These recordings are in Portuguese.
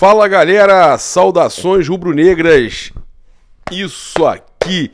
Fala galera, saudações rubro-negras. Isso aqui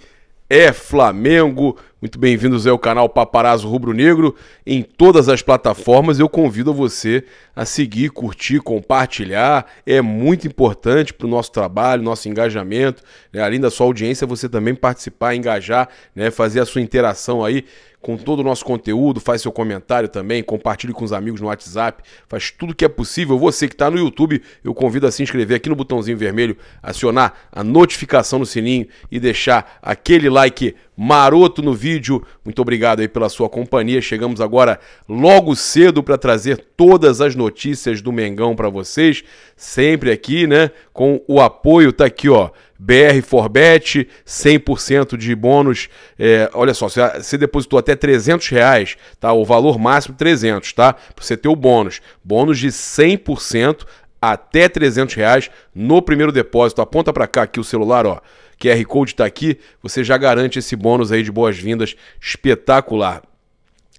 é Flamengo. Muito bem-vindos ao canal Paparazzo Rubro Negro em todas as plataformas. Eu convido você a seguir, curtir, compartilhar. É muito importante para o nosso trabalho, nosso engajamento. Né? Além da sua audiência, você também participar, engajar, né? fazer a sua interação aí com todo o nosso conteúdo, faz seu comentário também, compartilhe com os amigos no WhatsApp, faz tudo que é possível. Você que está no YouTube, eu convido a se inscrever aqui no botãozinho vermelho, acionar a notificação no sininho e deixar aquele like Maroto no vídeo. Muito obrigado aí pela sua companhia. Chegamos agora logo cedo para trazer todas as notícias do Mengão para vocês, sempre aqui, né? Com o apoio tá aqui, ó. BR Forbet, 100% de bônus. É, olha só, você depositou até 300 reais, tá? O valor máximo 300, tá? Pra você ter o bônus. Bônus de 100% até 300 reais no primeiro depósito. Aponta para cá aqui o celular, ó. QR Code está aqui. Você já garante esse bônus aí de boas-vindas espetacular.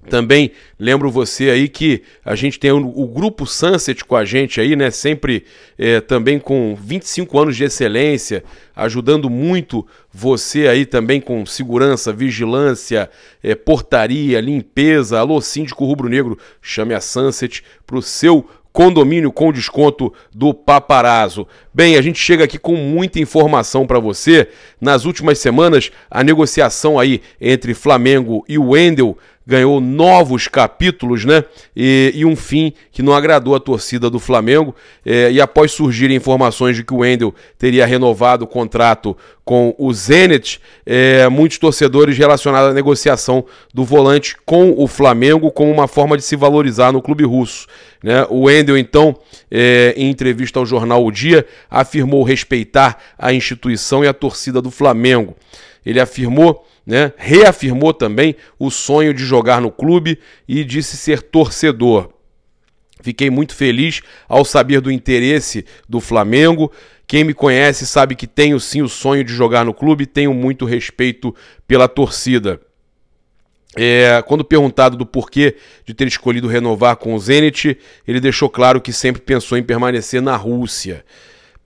Também lembro você aí que a gente tem o, grupo Sunset com a gente aí, né? Sempre é, também com 25 anos de excelência, ajudando muito você aí também com segurança, vigilância, é, portaria, limpeza. Alô, síndico rubro-negro, chame a Sunset para o seu condomínio com desconto do Paparazzo. Bem, a gente chega aqui com muita informação para você. Nas últimas semanas, a negociação aí entre Flamengo e Wendel ganhou novos capítulos, né? E, e um fim que não agradou a torcida do Flamengo. É, e após surgirem informações de que o Wendel teria renovado o contrato com o Zenit, é, muitos torcedores relacionaram a negociação do volante com o Flamengo como uma forma de se valorizar no clube russo. Né? O Wendel, então, é, em entrevista ao jornal O Dia, afirmou respeitar a instituição e a torcida do Flamengo. Ele afirmou, né, reafirmou também o sonho de jogar no clube e disse ser torcedor. Fiquei muito feliz ao saber do interesse do Flamengo. Quem me conhece sabe que tenho sim o sonho de jogar no clube, tenho muito respeito pela torcida. É, quando perguntado do porquê de ter escolhido renovar com o Zenit, ele deixou claro que sempre pensou em permanecer na Rússia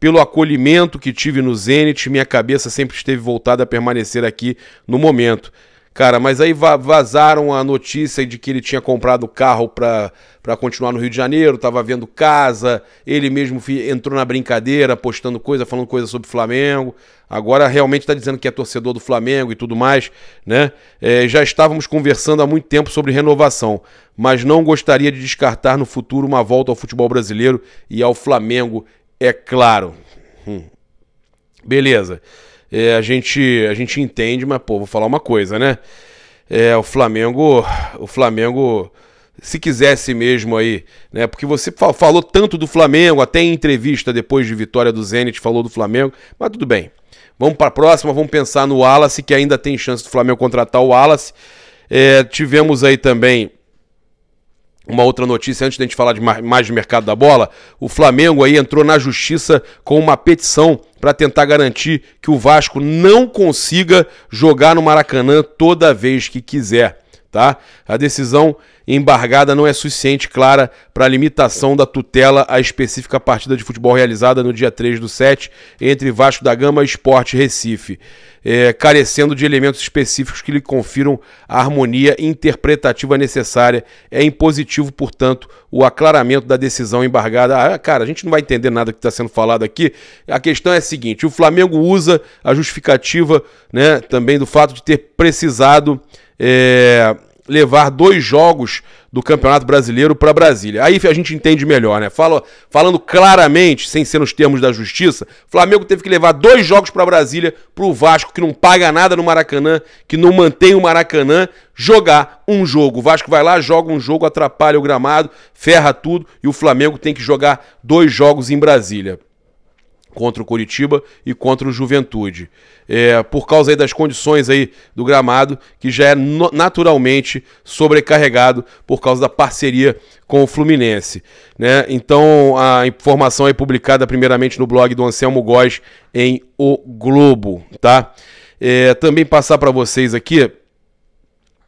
pelo acolhimento que tive no Zenit, minha cabeça sempre esteve voltada a permanecer aqui no momento. Cara, mas aí vazaram a notícia de que ele tinha comprado carro para continuar no Rio de Janeiro, estava vendo casa, ele mesmo entrou na brincadeira, postando coisa, falando coisa sobre Flamengo. Agora realmente está dizendo que é torcedor do Flamengo e tudo mais, né? É, já estávamos conversando há muito tempo sobre renovação, mas não gostaria de descartar no futuro uma volta ao futebol brasileiro e ao Flamengo é claro. Hum. Beleza. É, a, gente, a gente entende, mas, pô, vou falar uma coisa, né? É, o Flamengo. O Flamengo se quisesse mesmo aí, né? Porque você falou tanto do Flamengo, até em entrevista depois de vitória do Zenit falou do Flamengo, mas tudo bem. Vamos para a próxima, vamos pensar no Wallace, que ainda tem chance do Flamengo contratar o Wallace. É, tivemos aí também uma outra notícia, antes da gente falar de mais de mercado da bola, o Flamengo aí entrou na justiça com uma petição para tentar garantir que o Vasco não consiga jogar no Maracanã toda vez que quiser tá? A decisão embargada não é suficiente, clara, para a limitação da tutela à específica partida de futebol realizada no dia 3 do 7 entre Vasco da Gama e Esporte Recife, é, carecendo de elementos específicos que lhe confiram a harmonia interpretativa necessária. É impositivo, portanto, o aclaramento da decisão embargada. Ah, cara, a gente não vai entender nada que está sendo falado aqui. A questão é a seguinte: o Flamengo usa a justificativa né, também do fato de ter precisado é, levar dois jogos do Campeonato Brasileiro para Brasília. Aí a gente entende melhor, né? falando claramente, sem ser nos termos da justiça, Flamengo teve que levar dois jogos para Brasília para o Vasco, que não paga nada no Maracanã, que não mantém o Maracanã, jogar um jogo. O Vasco vai lá, joga um jogo, atrapalha o gramado, ferra tudo e o Flamengo tem que jogar dois jogos em Brasília contra o Curitiba e contra o Juventude. É, por causa aí das condições aí do gramado, que já é naturalmente sobrecarregado por causa da parceria com o Fluminense. Né? Então a informação é publicada primeiramente no blog do Anselmo Góes em O Globo. tá? É, também passar para vocês aqui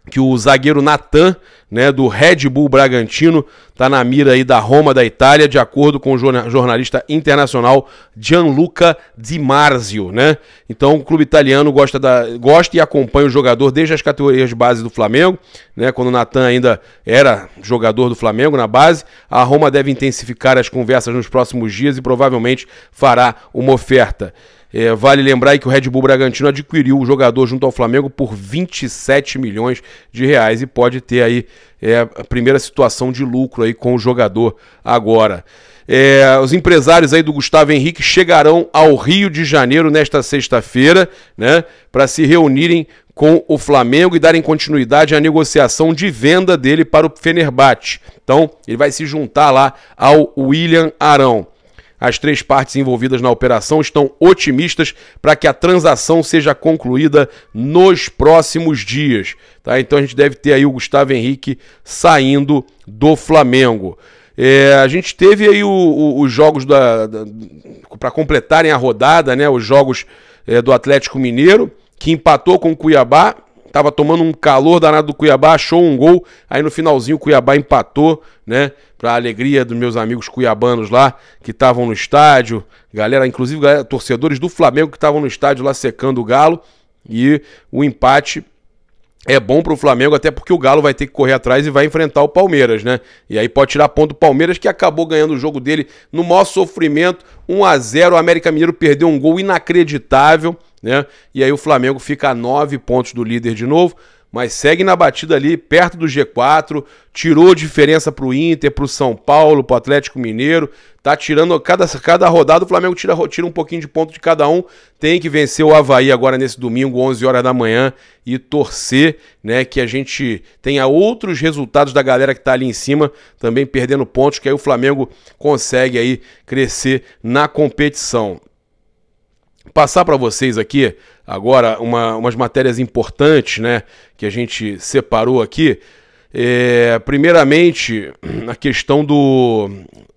que o zagueiro Natan, né, do Red Bull Bragantino, está na mira aí da Roma da Itália, de acordo com o jornalista internacional Gianluca Di Marzio, né? Então, o clube italiano gosta, da, gosta e acompanha o jogador desde as categorias de base do Flamengo, né? Quando o Natan ainda era jogador do Flamengo na base, a Roma deve intensificar as conversas nos próximos dias e provavelmente fará uma oferta. É, vale lembrar que o Red Bull Bragantino adquiriu o jogador junto ao Flamengo por 27 milhões de reais e pode ter aí é, a primeira situação de lucro aí com o jogador agora. É, os empresários aí do Gustavo Henrique chegarão ao Rio de Janeiro nesta sexta-feira, né, para se reunirem com o Flamengo e darem continuidade à negociação de venda dele para o Fenerbahçe. Então, ele vai se juntar lá ao William Arão. As três partes envolvidas na operação estão otimistas para que a transação seja concluída nos próximos dias. Tá? Então a gente deve ter aí o Gustavo Henrique saindo do Flamengo. É, a gente teve aí o, o, os jogos da, da para completarem a rodada, né? Os jogos é, do Atlético Mineiro que empatou com o Cuiabá Tava tomando um calor danado do Cuiabá, achou um gol. Aí no finalzinho o Cuiabá empatou, né? Pra alegria dos meus amigos cuiabanos lá que estavam no estádio. Galera, inclusive galera, torcedores do Flamengo que estavam no estádio lá secando o Galo. E o empate é bom para o Flamengo, até porque o Galo vai ter que correr atrás e vai enfrentar o Palmeiras, né? E aí pode tirar ponto o Palmeiras, que acabou ganhando o jogo dele no maior sofrimento. 1 a 0 o América Mineiro perdeu um gol inacreditável né? E aí o Flamengo fica a nove pontos do líder de novo, mas segue na batida ali, perto do G4, tirou diferença para o Inter, para o São Paulo, para o Atlético Mineiro, tá tirando cada, cada rodada, o Flamengo tira, tira um pouquinho de ponto de cada um, tem que vencer o Havaí agora nesse domingo, 11 horas da manhã, e torcer né, que a gente tenha outros resultados da galera que está ali em cima, também perdendo pontos, que aí o Flamengo consegue aí crescer na competição passar para vocês aqui agora uma, umas matérias importantes, né, que a gente separou aqui. É, primeiramente, a questão do,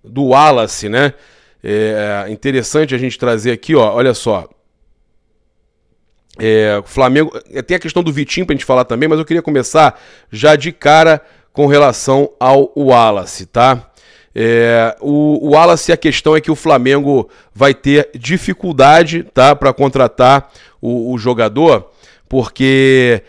do Wallace, né? É interessante a gente trazer aqui, ó, olha só. É, Flamengo. É, tem a questão do Vitinho para a gente falar também, mas eu queria começar já de cara com relação ao Wallace, tá? É, o, o Wallace, a questão é que o Flamengo vai ter dificuldade tá, para contratar o, o jogador, porque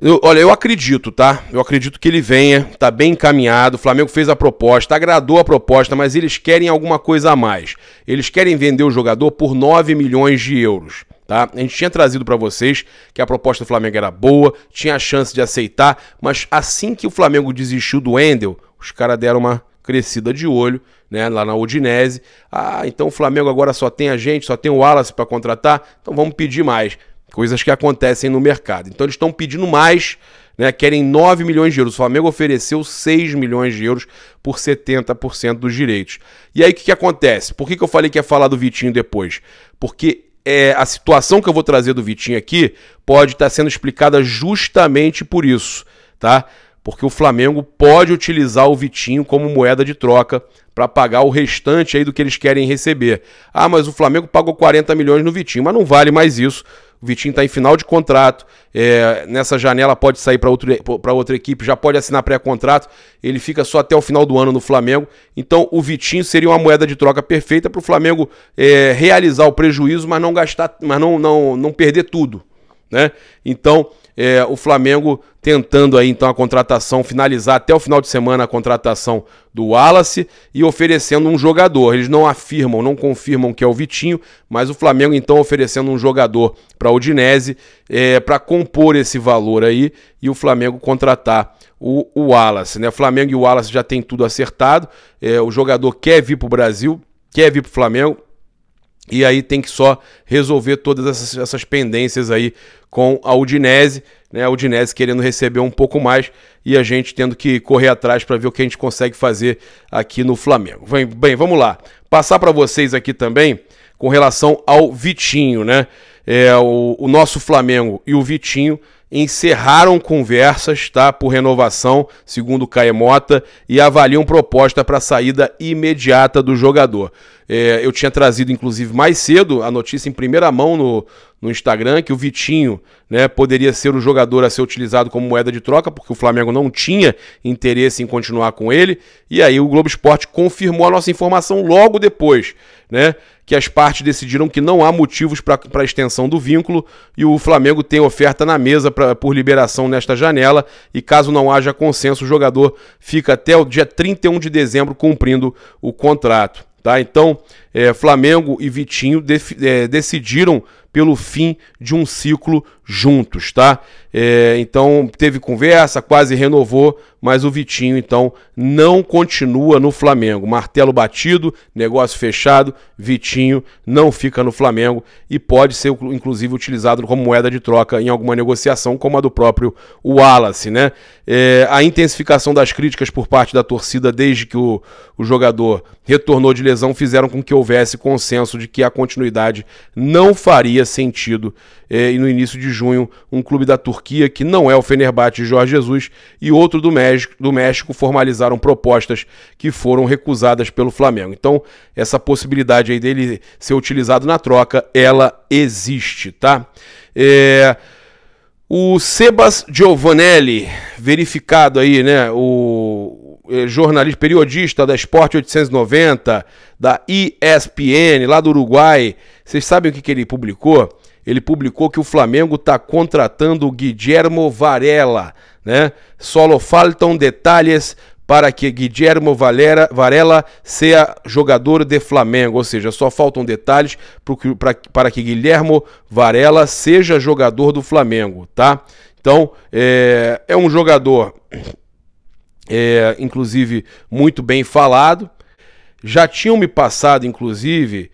eu, olha, eu acredito, tá? Eu acredito que ele venha, tá bem encaminhado. O Flamengo fez a proposta, agradou a proposta, mas eles querem alguma coisa a mais. Eles querem vender o jogador por 9 milhões de euros. Tá? A gente tinha trazido para vocês que a proposta do Flamengo era boa, tinha a chance de aceitar, mas assim que o Flamengo desistiu do Endel, os caras deram uma crescida de olho, né, lá na Udinese. Ah, então o Flamengo agora só tem a gente, só tem o Wallace para contratar, então vamos pedir mais. Coisas que acontecem no mercado. Então eles estão pedindo mais, né, querem 9 milhões de euros. O Flamengo ofereceu 6 milhões de euros por 70% dos direitos. E aí o que, que acontece? Por que, que eu falei que ia falar do Vitinho depois? Porque é, a situação que eu vou trazer do Vitinho aqui pode estar sendo explicada justamente por isso, tá? porque o Flamengo pode utilizar o Vitinho como moeda de troca para pagar o restante aí do que eles querem receber. Ah, mas o Flamengo pagou 40 milhões no Vitinho, mas não vale mais isso. O Vitinho está em final de contrato. É, nessa janela pode sair para outra equipe, já pode assinar pré-contrato. Ele fica só até o final do ano no Flamengo. Então o Vitinho seria uma moeda de troca perfeita para o Flamengo é, realizar o prejuízo, mas não gastar, mas não, não, não perder tudo né? Então, é, o Flamengo tentando aí então a contratação, finalizar até o final de semana a contratação do Wallace e oferecendo um jogador. Eles não afirmam, não confirmam que é o Vitinho, mas o Flamengo então oferecendo um jogador para o Dinese é, para compor esse valor aí e o Flamengo contratar o, o Wallace. Né? O Flamengo e o Wallace já tem tudo acertado. É, o jogador quer vir para o Brasil, quer vir para o Flamengo e aí tem que só resolver todas essas, essas pendências aí com a Udinese, né? A Udinese querendo receber um pouco mais e a gente tendo que correr atrás para ver o que a gente consegue fazer aqui no Flamengo. Bem, bem vamos lá. Passar para vocês aqui também com relação ao Vitinho, né? É, o, o nosso Flamengo e o Vitinho encerraram conversas tá, por renovação, segundo Caemota, e avaliam proposta para saída imediata do jogador. É, eu tinha trazido, inclusive, mais cedo a notícia em primeira mão no, no Instagram que o Vitinho né, poderia ser o jogador a ser utilizado como moeda de troca, porque o Flamengo não tinha interesse em continuar com ele. E aí o Globo Esporte confirmou a nossa informação logo depois, né? Que as partes decidiram que não há motivos para a extensão do vínculo e o Flamengo tem oferta na mesa pra, por liberação nesta janela. E caso não haja consenso, o jogador fica até o dia 31 de dezembro cumprindo o contrato. Tá? Então, é, Flamengo e Vitinho é, decidiram pelo fim de um ciclo juntos, tá? É, então teve conversa, quase renovou, mas o Vitinho então não continua no Flamengo. Martelo batido, negócio fechado, Vitinho não fica no Flamengo e pode ser inclusive utilizado como moeda de troca em alguma negociação, como a do próprio Wallace, né? É, a intensificação das críticas por parte da torcida desde que o, o jogador retornou de lesão fizeram com que houvesse consenso de que a continuidade não faria sentido é, no início de junho, um clube da Turquia, que não é o Fenerbahçe de Jorge Jesus, e outro do México, do México formalizaram propostas que foram recusadas pelo Flamengo. Então, essa possibilidade aí dele ser utilizado na troca, ela existe, tá? É... O Sebas Giovanelli, verificado aí, né? O é, jornalista periodista da Esporte 890, da ESPN, lá do Uruguai. Vocês sabem o que, que ele publicou? ele publicou que o Flamengo está contratando o Guillermo Varela, né? Solo faltam detalhes para que Guillermo Valera, Varela seja jogador de Flamengo, ou seja, só faltam detalhes para que Guilhermo Varela seja jogador do Flamengo, tá? Então, é, é um jogador, é, inclusive, muito bem falado. Já tinham me passado, inclusive,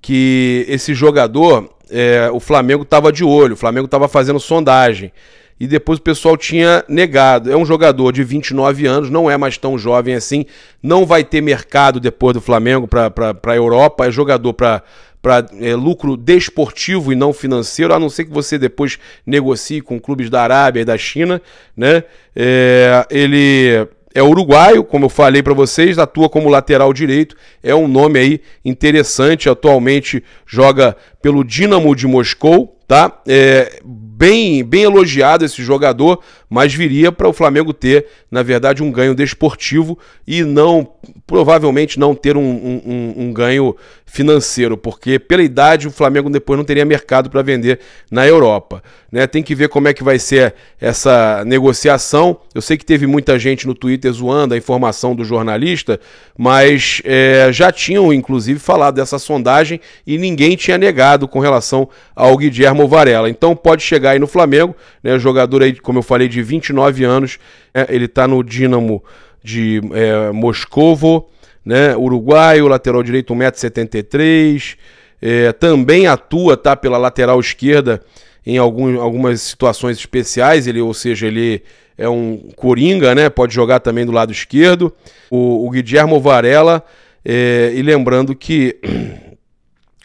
que esse jogador é, o Flamengo estava de olho, o Flamengo estava fazendo sondagem. E depois o pessoal tinha negado. É um jogador de 29 anos, não é mais tão jovem assim, não vai ter mercado depois do Flamengo para a Europa, é jogador para para é, lucro desportivo e não financeiro, a não ser que você depois negocie com clubes da Arábia e da China, né? É, ele é uruguaio, como eu falei para vocês, atua como lateral direito, é um nome aí interessante, atualmente joga pelo Dinamo de Moscou, tá? É bem, bem elogiado esse jogador, mas viria para o Flamengo ter, na verdade, um ganho desportivo e não, provavelmente, não ter um, um, um ganho financeiro, porque pela idade o Flamengo depois não teria mercado para vender na Europa. Né? Tem que ver como é que vai ser essa negociação. Eu sei que teve muita gente no Twitter zoando a informação do jornalista, mas é, já tinham, inclusive, falado dessa sondagem e ninguém tinha negado com relação ao Guilherme Varela. Então pode chegar aí no Flamengo, né? jogador aí, como eu falei, de 29 anos. É, ele está no Dinamo de é, Moscovo, né? Uruguai, lateral direito 1,73m. É, também atua tá, pela lateral esquerda em algum, algumas situações especiais, ele, ou seja, ele é um coringa, né? Pode jogar também do lado esquerdo. O, o Guillermo Varela, é, e lembrando que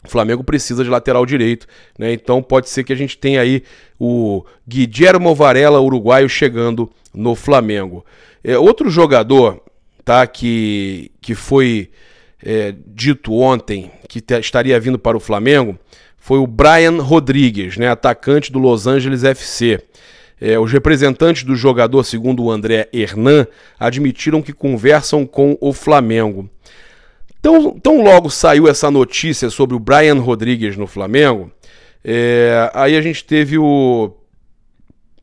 O Flamengo precisa de lateral direito, né? Então pode ser que a gente tenha aí o Guillermo Varela, uruguaio, chegando no Flamengo. É, outro jogador, tá? Que, que foi é, dito ontem que estaria vindo para o Flamengo foi o Brian Rodrigues, né? Atacante do Los Angeles FC. É, os representantes do jogador, segundo o André Hernan, admitiram que conversam com o Flamengo. Então, tão logo saiu essa notícia sobre o Brian Rodrigues no Flamengo, é, aí a gente teve o,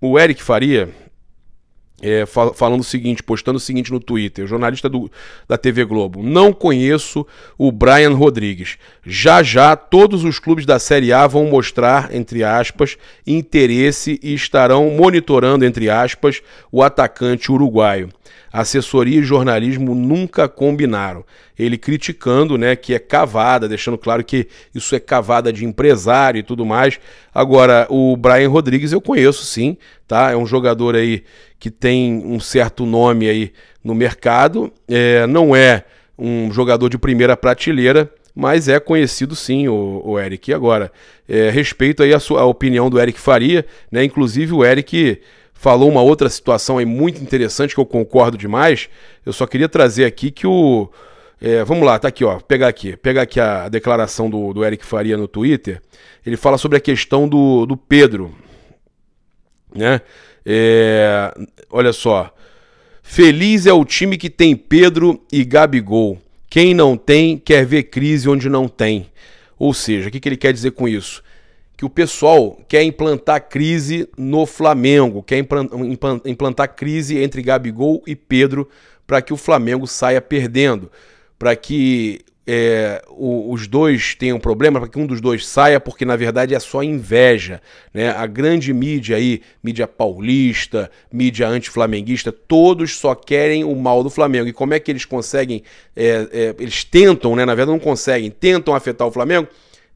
o Eric Faria, é, fal falando o seguinte, postando o seguinte no Twitter, jornalista do, da TV Globo. Não conheço o Brian Rodrigues. Já já todos os clubes da Série A vão mostrar, entre aspas, interesse e estarão monitorando, entre aspas, o atacante uruguaio. Assessoria e jornalismo nunca combinaram. Ele criticando, né, que é cavada, deixando claro que isso é cavada de empresário e tudo mais. Agora, o Brian Rodrigues eu conheço sim, tá? É um jogador aí que tem um certo nome aí no mercado. É, não é um jogador de primeira prateleira, mas é conhecido sim o, o Eric. agora, é, respeito aí a, sua, a opinião do Eric Faria, né? Inclusive o Eric falou uma outra situação aí muito interessante que eu concordo demais. Eu só queria trazer aqui que o é, vamos lá, tá aqui, ó. Pegar aqui, pegar aqui a declaração do, do Eric Faria no Twitter. Ele fala sobre a questão do, do Pedro, né? É, olha só. Feliz é o time que tem Pedro e Gabigol. Quem não tem quer ver crise onde não tem. Ou seja, o que, que ele quer dizer com isso? Que o pessoal quer implantar crise no Flamengo, quer implantar crise entre Gabigol e Pedro para que o Flamengo saia perdendo para que é, o, os dois tenham problema, para que um dos dois saia, porque na verdade é só inveja. Né? A grande mídia aí, mídia paulista, mídia antiflamenguista, todos só querem o mal do Flamengo. E como é que eles conseguem? É, é, eles tentam, né? na verdade não conseguem, tentam afetar o Flamengo?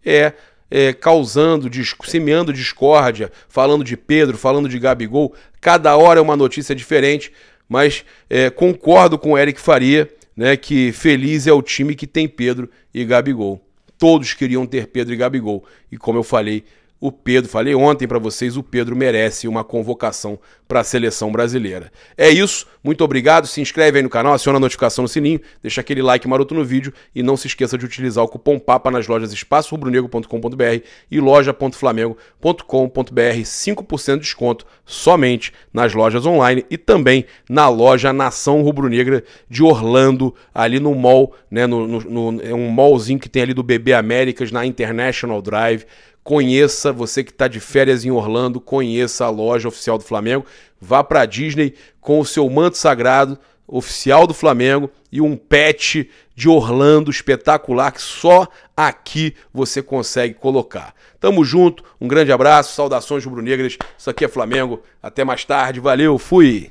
É. é causando, semeando discórdia, falando de Pedro, falando de Gabigol, cada hora é uma notícia diferente, mas é, concordo com o Eric Faria, né, que feliz é o time que tem Pedro e Gabigol. Todos queriam ter Pedro e Gabigol. E como eu falei, o Pedro, falei ontem para vocês, o Pedro merece uma convocação para a seleção brasileira. É isso, muito obrigado. Se inscreve aí no canal, aciona a notificação no sininho, deixa aquele like maroto no vídeo e não se esqueça de utilizar o cupom PAPA nas lojas espaçorubronegro.com.br e loja.flamengo.com.br. 5% de desconto somente nas lojas online e também na loja Nação Rubro Negra de Orlando, ali no mall, né, no, no, no, é um mallzinho que tem ali do BB Américas na International Drive conheça, você que está de férias em Orlando, conheça a loja oficial do Flamengo. Vá para a Disney com o seu manto sagrado oficial do Flamengo e um pet de Orlando espetacular que só aqui você consegue colocar. Tamo junto, um grande abraço, saudações rubro-negras. Isso aqui é Flamengo. Até mais tarde, valeu, fui.